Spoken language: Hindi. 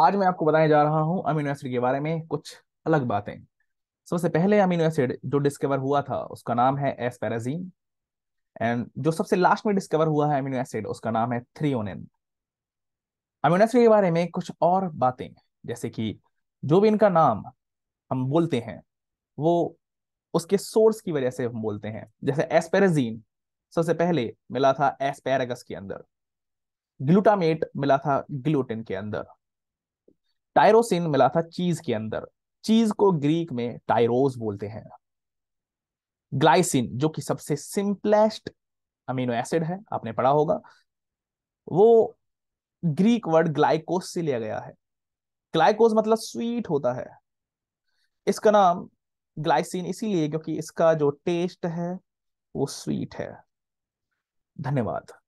आज मैं आपको बताने जा रहा हूँ अमीनो एसिड के बारे में कुछ अलग बातें सबसे पहले अमीनो एसिड जो डिस्कवर हुआ था उसका नाम है एसपेराजीन एंड जो सबसे लास्ट में डिस्कवर हुआ है अमीनो एसिड उसका नाम है थ्रियोनिन अमीनो एसिड के बारे में कुछ और बातें जैसे कि जो भी इनका नाम हम बोलते हैं वो उसके सोर्स की वजह से हम बोलते हैं जैसे एसपेराजीन सबसे पहले मिला था एसपेरागस के अंदर ग्लूटामेट मिला था ग्लूटिन के अंदर टायरोसिन मिला था चीज के अंदर चीज को ग्रीक में टायरोज बोलते हैं ग्लाइसिन जो कि सबसे सिंपलेस्ट अमीनो एसिड है आपने पढ़ा होगा वो ग्रीक वर्ड ग्लाइकोस से लिया गया है ग्लाइकोस मतलब स्वीट होता है इसका नाम ग्लाइसिन इसीलिए क्योंकि इसका जो टेस्ट है वो स्वीट है धन्यवाद